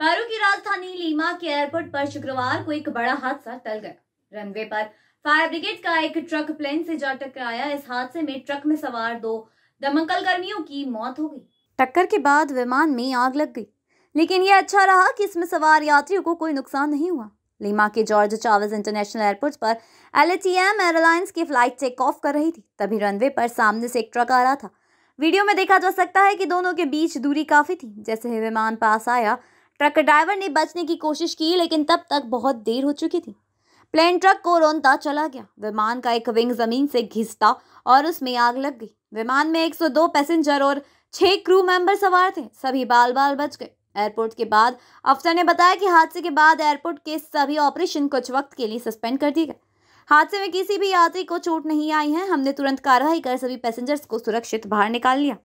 Peru की राजधानी Lima के एयरपोर्ट पर शुक्रवार को एक बड़ा हादसा टल गया रनवे पर फायर ब्रिगेड का एक ट्रक प्लेन से जा टकराया इस हादसे में ट्रक में सवार दो दमकल कर्मियों की मौत हो गई टक्कर के बाद विमान में आग लग गई लेकिन यह अच्छा रहा कि इसमें सवार यात्रियों को कोई नुकसान नहीं हुआ लीमा के जॉर्ज चावल इंटरनेशनल एयरपोर्ट पर एल एयरलाइंस की फ्लाइट टेक ऑफ कर रही थी तभी रनवे पर सामने से एक ट्रक आ रहा था वीडियो में देखा जा सकता है कि दोनों के बीच दूरी काफ़ी थी जैसे ही विमान पास आया ट्रक ड्राइवर ने बचने की कोशिश की लेकिन तब तक बहुत देर हो चुकी थी प्लेन ट्रक को रोनता चला गया विमान का एक विंग जमीन से घिसता और उसमें आग लग गई विमान में 102 पैसेंजर और छः क्रू मेंबर सवार थे सभी बाल बाल बच गए एयरपोर्ट के बाद अफसर ने बताया कि हादसे के बाद एयरपोर्ट के सभी ऑपरेशन कुछ वक्त के लिए सस्पेंड कर दिए गए हादसे में किसी भी यात्री को चोट नहीं आई है हमने तुरंत कार्रवाई कर सभी पैसेंजर्स को सुरक्षित बाहर निकाल लिया